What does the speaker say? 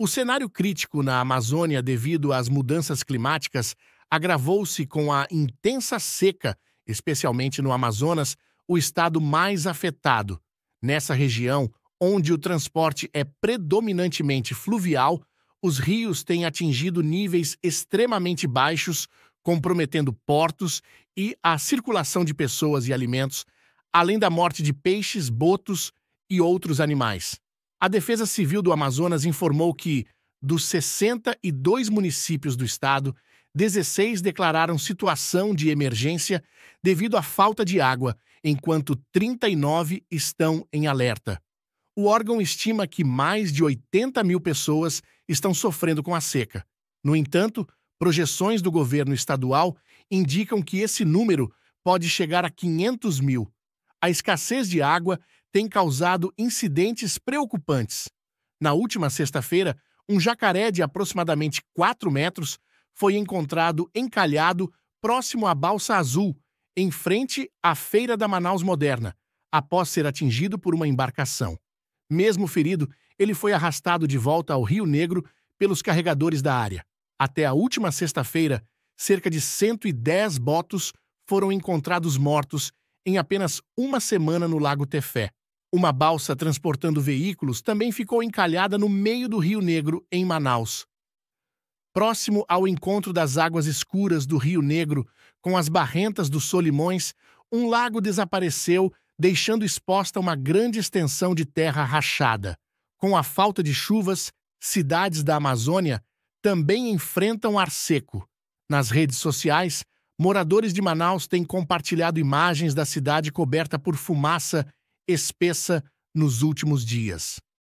O cenário crítico na Amazônia devido às mudanças climáticas agravou-se com a intensa seca, especialmente no Amazonas, o estado mais afetado. Nessa região, onde o transporte é predominantemente fluvial, os rios têm atingido níveis extremamente baixos, comprometendo portos e a circulação de pessoas e alimentos, além da morte de peixes, botos e outros animais. A Defesa Civil do Amazonas informou que, dos 62 municípios do estado, 16 declararam situação de emergência devido à falta de água, enquanto 39 estão em alerta. O órgão estima que mais de 80 mil pessoas estão sofrendo com a seca. No entanto, projeções do governo estadual indicam que esse número pode chegar a 500 mil. A escassez de água tem causado incidentes preocupantes. Na última sexta-feira, um jacaré de aproximadamente 4 metros foi encontrado encalhado próximo à Balsa Azul, em frente à Feira da Manaus Moderna, após ser atingido por uma embarcação. Mesmo ferido, ele foi arrastado de volta ao Rio Negro pelos carregadores da área. Até a última sexta-feira, cerca de 110 botos foram encontrados mortos em apenas uma semana no Lago Tefé. Uma balsa transportando veículos também ficou encalhada no meio do Rio Negro, em Manaus. Próximo ao encontro das águas escuras do Rio Negro com as barrentas dos Solimões, um lago desapareceu, deixando exposta uma grande extensão de terra rachada. Com a falta de chuvas, cidades da Amazônia também enfrentam ar seco. Nas redes sociais, moradores de Manaus têm compartilhado imagens da cidade coberta por fumaça espessa nos últimos dias.